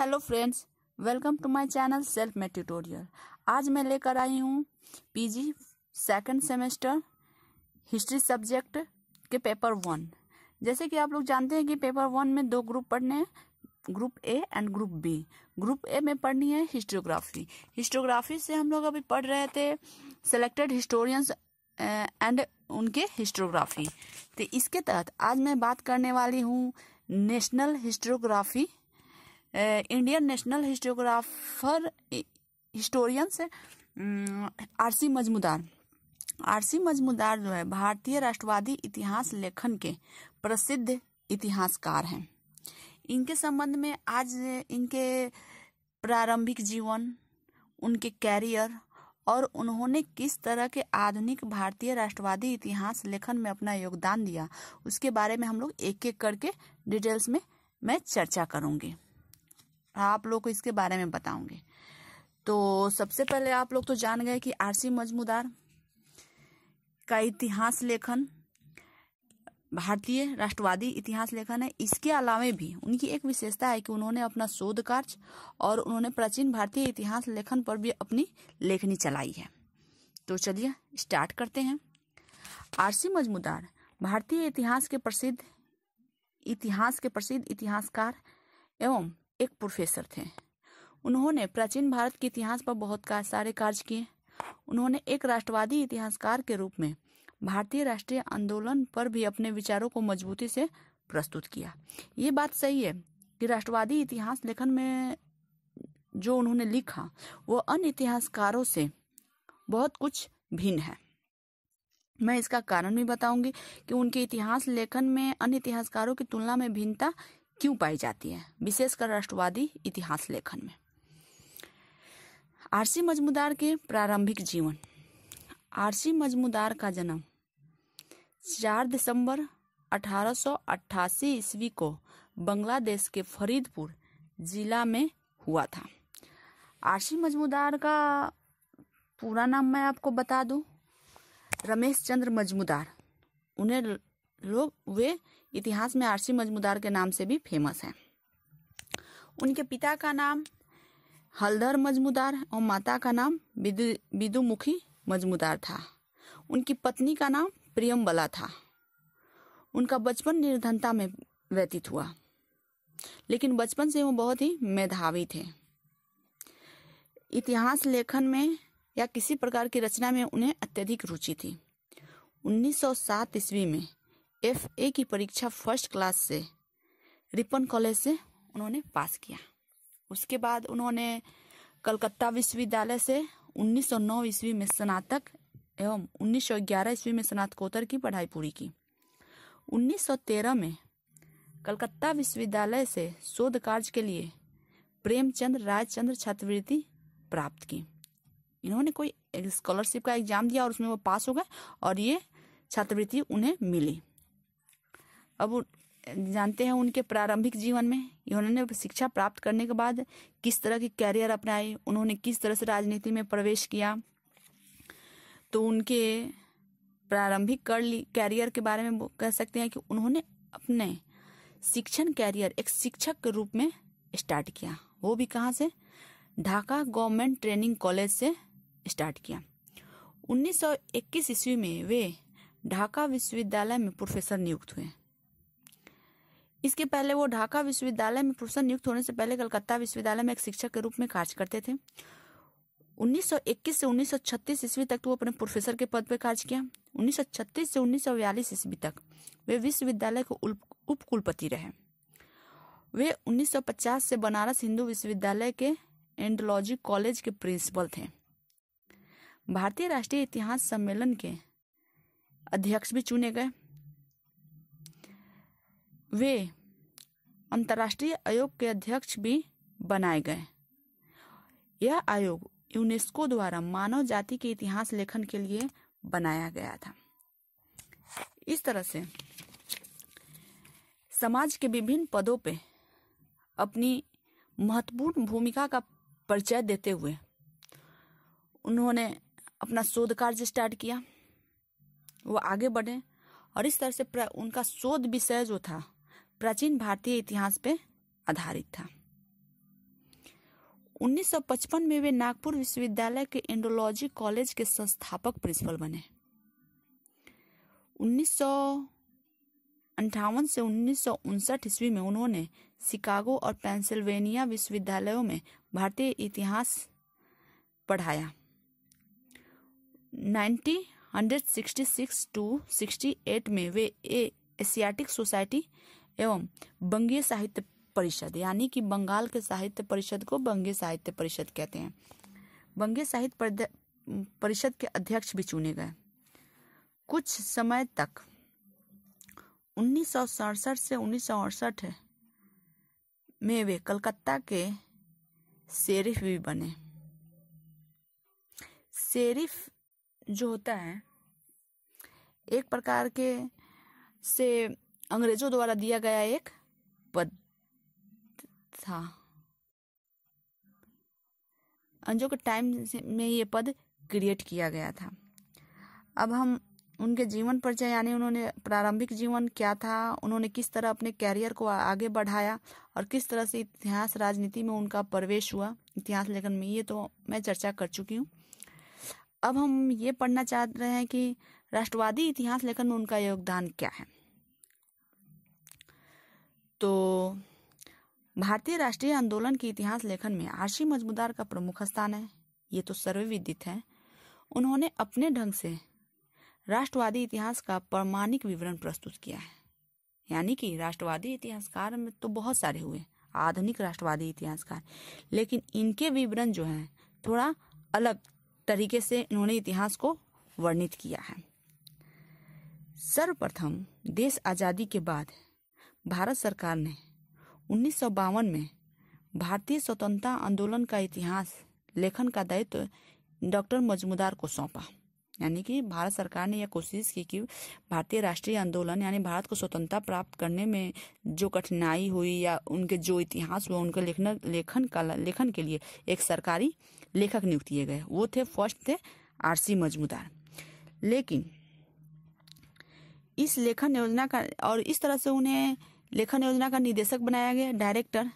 hello friends welcome to my channel self made tutorial आज मैं लेकर आई हूँ PG second semester history subject के पेपर वन जैसे कि आप लोग जानते हैं कि पेपर वन में दो ग्रुप पढ़ने हैं group A and group B group A में पढ़नी है हिस्टोग्राफी हिस्टोग्राफी से हम लोग अभी पढ़ रहे थे सेलेक्टेड हिस्टोरियंस एंड उनके हिस्टोग्राफी तो इसके तहत आज मैं बात करने वाली हूँ national historiography Indian national historiographer historians R C Majumdar RC Majumdar जो है भारतीय राष्ट्रवादी इतिहास लेखन के प्रसिद्ध इतिहासकार हैं इनके संबंध में आज इनके प्रारंभिक जीवन उनके कैरियर और उन्होंने किस तरह के आधुनिक भारतीय राष्ट्रवादी इतिहास लेखन में अपना योगदान दिया उसके बारे में हम लोग एक एक करके डिटेल्स में मैं चर्चा करूंगी आप लोग को इसके बारे में बताऊंगे तो सबसे पहले आप लोग तो जान गए कि आरसी मजमूदार का इतिहास लेखन भारतीय राष्ट्रवादी इतिहास लेखन है इसके अलावा भी उनकी एक विशेषता है कि उन्होंने अपना शोध कार्य और उन्होंने प्राचीन भारतीय इतिहास लेखन पर भी अपनी लेखनी चलाई है तो चलिए स्टार्ट करते हैं आरसी मजमूदार भारतीय इतिहास के प्रसिद्ध इतिहास के प्रसिद्ध इतिहासकार एवं एक प्रोफेसर थे उन्होंने प्राचीन भारत के इतिहास पर बहुत का सारे कार्य किए उन्होंने एक राष्ट्रवादी इतिहासकार के रूप में भारतीय राष्ट्रीय आंदोलन पर भी अपने विचारों को मजबूती से प्रस्तुत किया ये बात सही है कि राष्ट्रवादी इतिहास लेखन में जो उन्होंने लिखा वो अन्य इतिहासकारों से बहुत कुछ भिन्न है मैं इसका कारण भी बताऊंगी कि उनके इतिहास लेखन में अन्य इतिहासकारों की तुलना में भिन्नता क्यों पाई जाती है विशेषकर राष्ट्रवादी इतिहास लेखन में आरसी मजमूदार के प्रारंभिक जीवन आरसी मजमूदार का जन्म 4 दिसंबर 1888 ईस्वी को बांग्लादेश के फरीदपुर जिला में हुआ था आरसी मजमूदार का पूरा नाम मैं आपको बता दूं रमेश चंद्र मजमूदार उन्हें लोग वे इतिहास में आरसी मजमूदार के नाम से भी फेमस हैं उनके पिता का नाम हलधर मजमूदार और माता का नाम विदुमुखी मजमूदार था उनकी पत्नी का नाम बला था उनका बचपन निर्धनता में व्यतीत हुआ लेकिन बचपन से वो बहुत ही मेधावी थे इतिहास लेखन में या किसी प्रकार की रचना में उन्हें अत्यधिक रुचि थी 1907 ईस्वी में एफ ए की परीक्षा फर्स्ट क्लास से रिपन कॉलेज से उन्होंने पास किया उसके बाद उन्होंने कलकत्ता विश्वविद्यालय से 1909 ईस्वी में स्नातक एवं 1911 ईस्वी में स्नातकोत्तर की पढ़ाई पूरी की 1913 में कलकत्ता विश्वविद्यालय से शोध कार्य के लिए प्रेमचंद रायचंद्र छात्रवृत्ति प्राप्त की इन्होंने कोई स्कॉलरशिप का एग्जाम दिया और उसमें वो पास हो गए और ये छात्रवृत्ति उन्हें मिली अब जानते हैं उनके प्रारंभिक जीवन में उन्होंने शिक्षा प्राप्त करने के बाद किस तरह की कैरियर अपनाई उन्होंने किस तरह से राजनीति में प्रवेश किया तो उनके प्रारंभिक कर ली कैरियर के बारे में कह सकते हैं कि उन्होंने अपने शिक्षण कैरियर एक शिक्षक के रूप में स्टार्ट किया वो भी कहाँ से ढाका गवर्नमेंट ट्रेनिंग कॉलेज से स्टार्ट किया 1921 ईस्वी में वे ढाका विश्वविद्यालय में प्रोफेसर नियुक्त हुए इसके पहले वो ढाका विश्वविद्यालय में प्रोफेसर नियुक्त होने से पहले कलकत्ता विश्वविद्यालय में एक शिक्षक के रूप में कार्य करते थे 1921 से 1936 ईस्वी तक तो वो अपने प्रोफेसर के पद पर कार्य किया 1936 से 1942 ईस्वी तक वे विश्वविद्यालय के उपकुलपति रहे वे 1950 से बनारस हिंदू विश्वविद्यालय के एंडोलॉजी कॉलेज के प्रिंसिपल थे भारतीय राष्ट्रीय इतिहास सम्मेलन के अध्यक्ष भी चुने गए वे अंतर्राष्ट्रीय आयोग के अध्यक्ष भी बनाए गए यह आयोग यूनेस्को द्वारा मानव जाति के इतिहास लेखन के लिए बनाया गया था इस तरह से समाज के विभिन्न पदों पे अपनी महत्वपूर्ण भूमिका का परिचय देते हुए उन्होंने अपना शोध कार्य स्टार्ट किया वो आगे बढ़े और इस तरह से उनका शोध विषय जो था प्राचीन भारतीय इतिहास पे आधारित था 1955 में वे नागपुर विश्वविद्यालय के एंडोलॉजी कॉलेज के संस्थापक प्रिंसिपल बने उन्नीस अंठावन से उन्नीस ईस्वी में उन्होंने शिकागो और पेंसिल्वेनिया विश्वविद्यालयों में भारतीय इतिहास पढ़ाया 1966 टू 68 में वे एशियाटिक सोसाइटी एवं बंगीय साहित्य परिषद यानी कि बंगाल के साहित्य परिषद को बंगीय साहित्य परिषद कहते हैं बंगीय साहित्य परिषद के अध्यक्ष भी चुने गए कुछ समय तक उन्नीस से उन्नीस में वे कलकत्ता के शेरिफ भी बने शेरिफ जो होता है एक प्रकार के से अंग्रेजों द्वारा दिया गया एक पद था अंजो के टाइम में ये पद क्रिएट किया गया था अब हम उनके जीवन पर जाए यानी उन्होंने प्रारंभिक जीवन क्या था उन्होंने किस तरह अपने कैरियर को आगे बढ़ाया और किस तरह से इतिहास राजनीति में उनका प्रवेश हुआ इतिहास लेखन में ये तो मैं चर्चा कर चुकी हूँ अब हम ये पढ़ना चाह रहे हैं कि राष्ट्रवादी इतिहास लेखन में उनका योगदान क्या है तो भारतीय राष्ट्रीय आंदोलन के इतिहास लेखन में आरसी मजमुदार का प्रमुख स्थान है ये तो सर्वविदित है उन्होंने अपने ढंग से राष्ट्रवादी इतिहास का प्रमाणिक विवरण प्रस्तुत किया है यानी कि राष्ट्रवादी इतिहासकार में तो बहुत सारे हुए आधुनिक राष्ट्रवादी इतिहासकार लेकिन इनके विवरण जो हैं थोड़ा अलग तरीके से इन्होंने इतिहास को वर्णित किया है सर्वप्रथम देश आज़ादी के बाद भारत सरकार ने उन्नीस में भारतीय स्वतंत्रता आंदोलन का इतिहास लेखन का दायित्व डॉक्टर मजमूदार को सौंपा यानी कि भारत सरकार ने यह कोशिश की कि भारतीय राष्ट्रीय आंदोलन यानी भारत को स्वतंत्रता प्राप्त करने में जो कठिनाई हुई या उनके जो इतिहास हुआ उनके लेखन लेखन का लेखन के लिए एक सरकारी लेखक नियुक्त किए गए वो थे फर्स्ट थे आरसी मजमूदार लेकिन इस लेखन योजना का और इस तरह से उन्हें लेखन योजना का निदेशक बनाया गया डायरेक्टर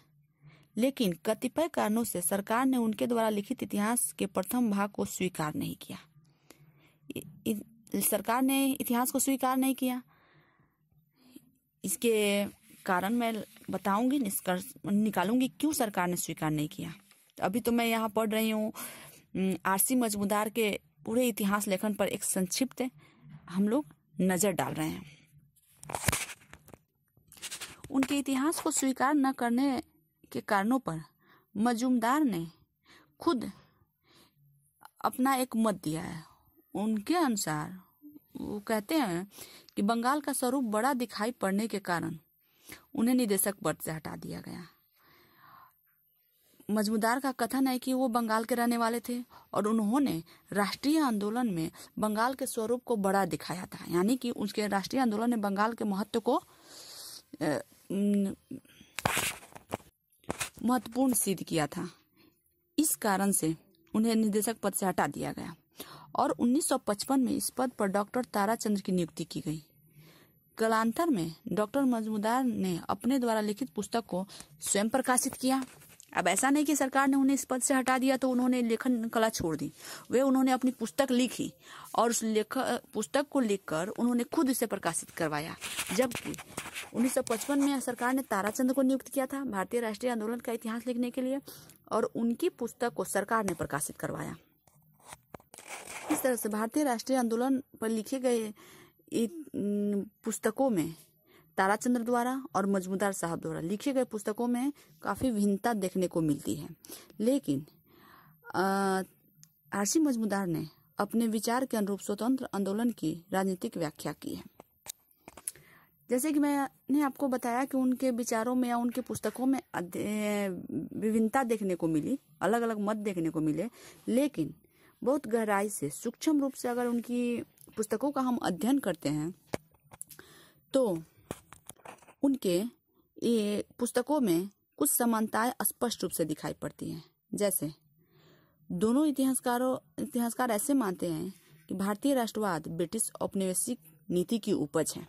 लेकिन कतिपय कारणों से सरकार ने उनके द्वारा लिखित इतिहास के प्रथम भाग को स्वीकार नहीं किया इ, इ, सरकार ने इतिहास को स्वीकार नहीं किया इसके कारण मैं बताऊंगी निष्कर्ष निकालूंगी क्यों सरकार ने स्वीकार नहीं किया अभी तो मैं यहाँ पढ़ रही हूँ आरसी मजमूदार के पूरे इतिहास लेखन पर एक संक्षिप्त हम लोग नज़र डाल रहे हैं उनके इतिहास को स्वीकार न करने के कारणों पर मजुमदार ने खुद अपना एक मत दिया है उनके अनुसार वो कहते हैं कि बंगाल का स्वरूप बड़ा दिखाई पड़ने के कारण उन्हें निदेशक पद से हटा दिया गया मजमूदार का कथन है कि वो बंगाल के रहने वाले थे और उन्होंने राष्ट्रीय आंदोलन में बंगाल के स्वरूप को बड़ा दिखाया था यानी कि उसके राष्ट्रीय आंदोलन ने बंगाल के महत्व को महत्वपूर्ण सिद्ध किया था इस कारण से उन्हें निदेशक पद से हटा दिया गया और 1955 में इस पद पर डॉक्टर ताराचंद्र की नियुक्ति की गई कलांतर में डॉक्टर मजमूदार ने अपने द्वारा लिखित पुस्तक को स्वयं प्रकाशित किया अब ऐसा नहीं कि सरकार ने उन्हें इस पद से हटा दिया तो उन्होंने लेखन कला छोड़ दी वे उन्होंने अपनी पुस्तक लिखी और उस लेख पुस्तक को लिखकर उन्होंने खुद इसे प्रकाशित करवाया जबकि 1955 में सरकार ने ताराचंद को नियुक्त किया था भारतीय राष्ट्रीय आंदोलन का इतिहास लिखने के लिए और उनकी पुस्तक को सरकार ने प्रकाशित करवाया इस तरह से भारतीय राष्ट्रीय आंदोलन पर लिखे गए पुस्तकों में ताराचंद्र द्वारा और मजमूदार साहब द्वारा लिखे गए पुस्तकों में काफ़ी भिन्नता देखने को मिलती है लेकिन आरसी मजमूदार ने अपने विचार के अनुरूप स्वतंत्र आंदोलन की राजनीतिक व्याख्या की है जैसे कि मैंने आपको बताया कि उनके विचारों में या उनके पुस्तकों में विभिन्नता देखने को मिली अलग अलग मत देखने को मिले लेकिन बहुत गहराई से सूक्ष्म रूप से अगर उनकी पुस्तकों का हम अध्ययन करते हैं तो उनके ये पुस्तकों में कुछ समानताएं स्पष्ट रूप से दिखाई पड़ती हैं जैसे दोनों इतिहासकारों इतिहासकार ऐसे मानते हैं कि भारतीय राष्ट्रवाद ब्रिटिश औपनिवेशिक नीति की उपज है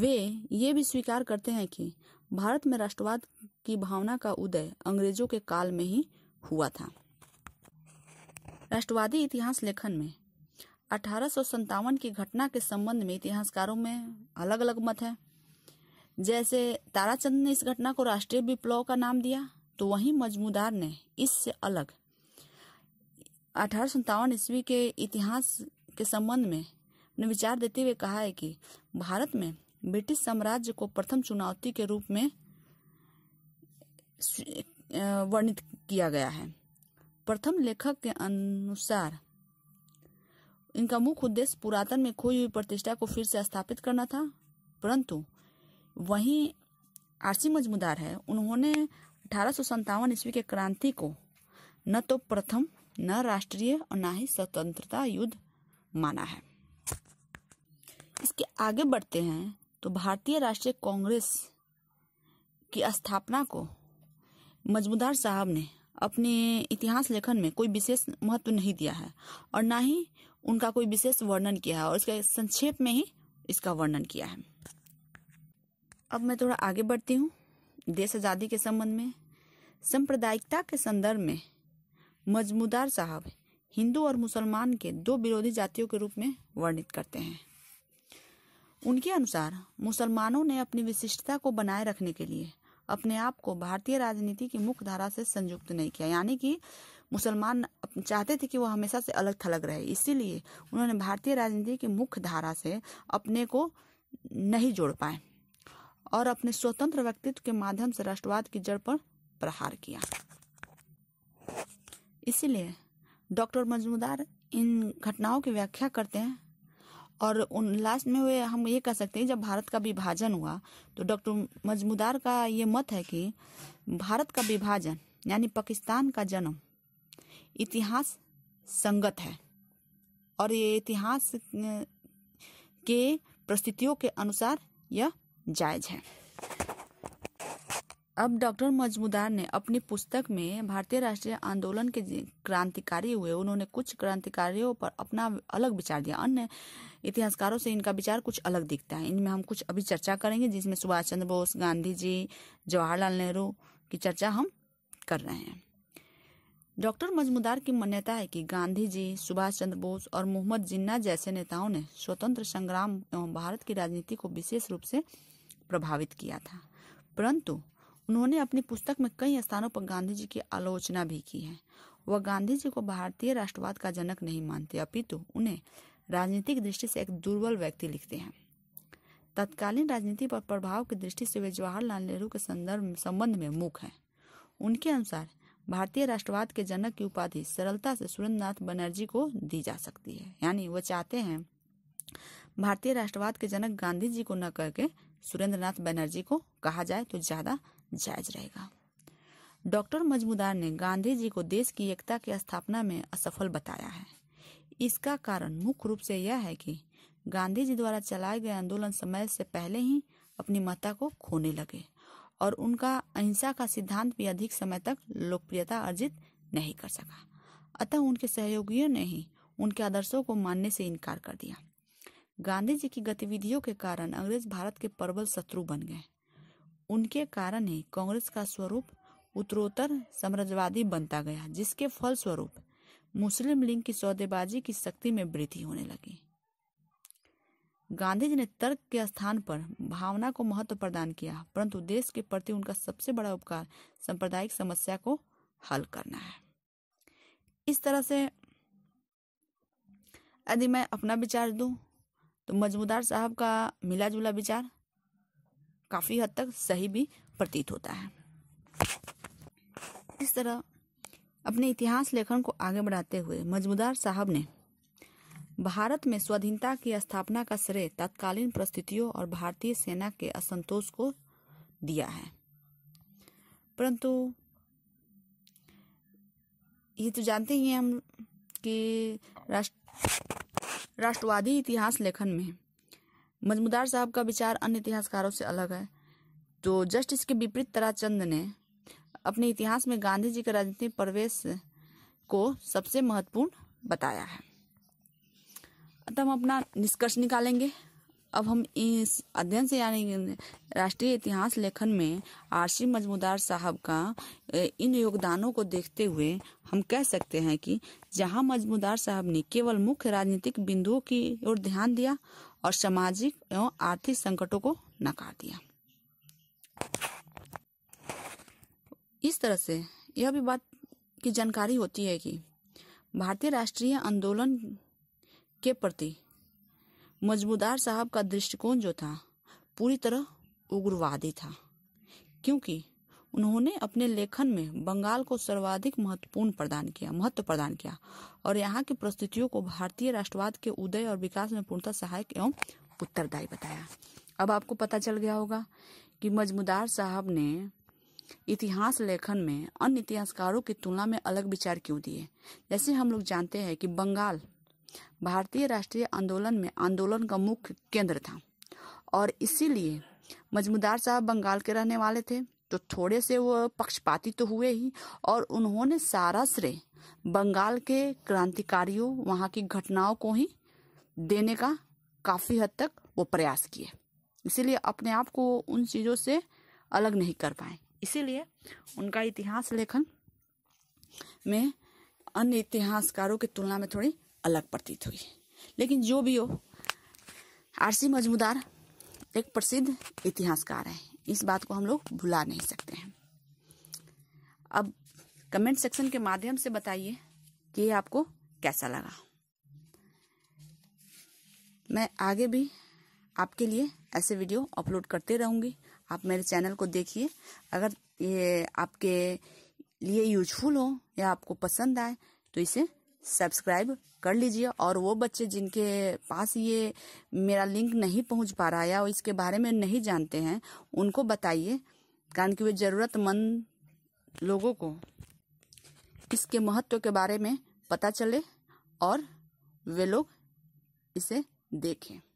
वे ये भी स्वीकार करते हैं कि भारत में राष्ट्रवाद की भावना का उदय अंग्रेजों के काल में ही हुआ था राष्ट्रवादी इतिहास लेखन में अठारह की घटना के संबंध में इतिहासकारों में अलग अलग मत है जैसे ताराचंद ने इस घटना को राष्ट्रीय विप्लव का नाम दिया तो वहीं मजमूदार ने इससे अलग अठारह ईस्वी के इतिहास के संबंध में ने विचार देते हुए कहा है कि भारत में ब्रिटिश साम्राज्य को प्रथम चुनौती के रूप में वर्णित किया गया है प्रथम लेखक के अनुसार इनका मुख्य उद्देश्य पुरातन में खोई हुई प्रतिष्ठा को फिर से स्थापित करना था परंतु वहीं आरसी मजमुदार है उन्होंने अठारह ईस्वी के क्रांति को न तो प्रथम न राष्ट्रीय और न ही स्वतंत्रता युद्ध माना है इसके आगे बढ़ते हैं तो भारतीय राष्ट्रीय कांग्रेस की स्थापना को मजमुदार साहब ने अपने इतिहास लेखन में कोई विशेष महत्व नहीं दिया है और ना ही उनका कोई विशेष वर्णन किया है और इसके संक्षेप में ही इसका वर्णन किया है अब मैं थोड़ा आगे बढ़ती हूँ देश आज़ादी के संबंध में सांप्रदायिकता के संदर्भ में मजमूदार साहब हिंदू और मुसलमान के दो विरोधी जातियों के रूप में वर्णित करते हैं उनके अनुसार मुसलमानों ने अपनी विशिष्टता को बनाए रखने के लिए अपने आप को भारतीय राजनीति की मुख्य धारा से संयुक्त नहीं किया यानी कि मुसलमान चाहते थे कि वह हमेशा से अलग थलग रहे इसीलिए उन्होंने भारतीय राजनीति की मुख्य धारा से अपने को नहीं जोड़ पाए और अपने स्वतंत्र व्यक्तित्व के माध्यम से राष्ट्रवाद की जड़ पर प्रहार किया इसीलिए डॉक्टर मजमूदार इन घटनाओं की व्याख्या करते हैं और उन लास्ट में वे हम ये कह सकते हैं जब भारत का विभाजन हुआ तो डॉक्टर मजमूदार का ये मत है कि भारत का विभाजन यानी पाकिस्तान का जन्म इतिहास संगत है और ये इतिहास के परिस्थितियों के अनुसार यह जायज है अब डॉक्टर मजमूदार ने अपनी पुस्तक में भारतीय राष्ट्रीय आंदोलन के क्रांतिकारी हुए उन्होंने कुछ क्रांतिकारियों पर अपना अलग विचार दिया अन्य इतिहासकारों से इनका विचार कुछ अलग दिखता है इनमें हम कुछ अभी चर्चा करेंगे जिसमें सुभाष चंद्र बोस गांधी जी जवाहरलाल नेहरू की चर्चा हम कर रहे हैं डॉक्टर मजमूदार की मान्यता है कि गांधी जी सुभाष चंद्र बोस और मोहम्मद जिन्ना जैसे नेताओं ने स्वतंत्र संग्राम एवं भारत की राजनीति को विशेष रूप से प्रभावित किया था परंतु उन्होंने अपनी पुस्तक में कई स्थानों पर गांधी जी की आलोचना भी की है वह गांधी जी को भारतीय राष्ट्रवाद का जनक नहीं मानते अपितु उन्हें राजनीतिक दृष्टि से एक दुर्बल व्यक्ति लिखते हैं तत्कालीन राजनीति पर प्रभाव की दृष्टि से वे जवाहरलाल नेहरू के संदर्भ संबंध में मुख हैं उनके अनुसार भारतीय राष्ट्रवाद के जनक की उपाधि सरलता से सुरेंद्रनाथ बनर्जी को दी जा सकती है यानी वह चाहते हैं भारतीय राष्ट्रवाद के जनक गांधी जी को न करके सुरेंद्रनाथ बनर्जी को कहा जाए तो ज्यादा जायज रहेगा डॉक्टर मजमूदार ने गांधी जी को देश की एकता की स्थापना में असफल बताया है इसका कारण मुख्य रूप से यह है कि गांधी जी द्वारा चलाए गए आंदोलन समय से पहले ही अपनी महत्ता को खोने लगे और उनका अहिंसा का सिद्धांत भी अधिक समय तक लोकप्रियता अर्जित नहीं कर सका अतः उनके सहयोगियों ने ही उनके आदर्शों को मानने से इनकार कर दिया गांधी जी की गतिविधियों के कारण अंग्रेज भारत के प्रबल शत्रु बन गए उनके कारण ही कांग्रेस का स्वरूप उत्तरोत्तर साम्राज्यवादी बनता गया जिसके फलस्वरूप मुस्लिम लीग की सौदेबाजी की शक्ति में वृद्धि होने लगी गांधी जी ने तर्क के स्थान पर भावना को महत्व प्रदान किया परंतु देश के प्रति उनका सबसे बड़ा उपकार सांप्रदायिक समस्या को हल करना है इस तरह से यदि मैं अपना विचार दूं तो मजमूदार साहब का मिला जुला विचार काफ़ी हद तक सही भी प्रतीत होता है इस तरह अपने इतिहास लेखन को आगे बढ़ाते हुए मजमूदार साहब ने भारत में स्वाधीनता की स्थापना का श्रेय तत्कालीन परिस्थितियों और भारतीय सेना के असंतोष को दिया है परंतु ये तो जानते ही हैं हम कि राष्ट्र राष्ट्रवादी इतिहास लेखन में मजमूदार साहब का विचार अन्य इतिहासकारों से अलग है तो जस्ट इसके विपरीत तराचंद ने अपने इतिहास में गांधी जी के राजनीतिक प्रवेश को सबसे महत्वपूर्ण बताया है अतः हम अपना निष्कर्ष निकालेंगे अब हम इस अध्ययन से यानी राष्ट्रीय इतिहास लेखन में आरसी मजमूदार साहब का इन योगदानों को देखते हुए हम कह सकते हैं कि जहां मजमूदार साहब ने केवल मुख्य राजनीतिक बिंदुओं की ओर ध्यान दिया और सामाजिक एवं आर्थिक संकटों को नकार दिया इस तरह से यह भी बात की जानकारी होती है कि भारतीय राष्ट्रीय आंदोलन के प्रति मजमूदार साहब का दृष्टिकोण जो था पूरी तरह उग्रवादी था क्योंकि उन्होंने अपने लेखन में बंगाल को सर्वाधिक महत्वपूर्ण प्रदान किया महत्व प्रदान किया और यहाँ की परिस्थितियों को भारतीय राष्ट्रवाद के उदय और विकास में पूर्णतः सहायक एवं उत्तरदायी बताया अब आपको पता चल गया होगा कि मजमूदार साहब ने इतिहास लेखन में अन्य इतिहासकारों की तुलना में अलग विचार क्यों दिए जैसे हम लोग जानते हैं कि बंगाल भारतीय राष्ट्रीय आंदोलन में आंदोलन का मुख्य केंद्र था और इसीलिए मजमूदार साहब बंगाल के रहने वाले थे तो थोड़े से वो पक्षपाती तो हुए ही और उन्होंने सारा श्रेय बंगाल के क्रांतिकारियों वहाँ की घटनाओं को ही देने का काफ़ी हद तक वो प्रयास किए इसीलिए अपने आप को उन चीज़ों से अलग नहीं कर पाए इसीलिए उनका इतिहास लेखन में अन्य इतिहासकारों की तुलना में थोड़ी अलग प्रतीत हुई लेकिन जो भी हो आरसी मजमूदार एक प्रसिद्ध इतिहासकार है इस बात को हम लोग भुला नहीं सकते हैं अब कमेंट सेक्शन के माध्यम से बताइए कि ये आपको कैसा लगा मैं आगे भी आपके लिए ऐसे वीडियो अपलोड करते रहूंगी आप मेरे चैनल को देखिए अगर ये आपके लिए यूजफुल हो या आपको पसंद आए तो इसे सब्सक्राइब कर लीजिए और वो बच्चे जिनके पास ये मेरा लिंक नहीं पहुंच पा रहा है या इसके बारे में नहीं जानते हैं उनको बताइए कारण कि वे ज़रूरतमंद लोगों को इसके महत्व के बारे में पता चले और वे लोग इसे देखें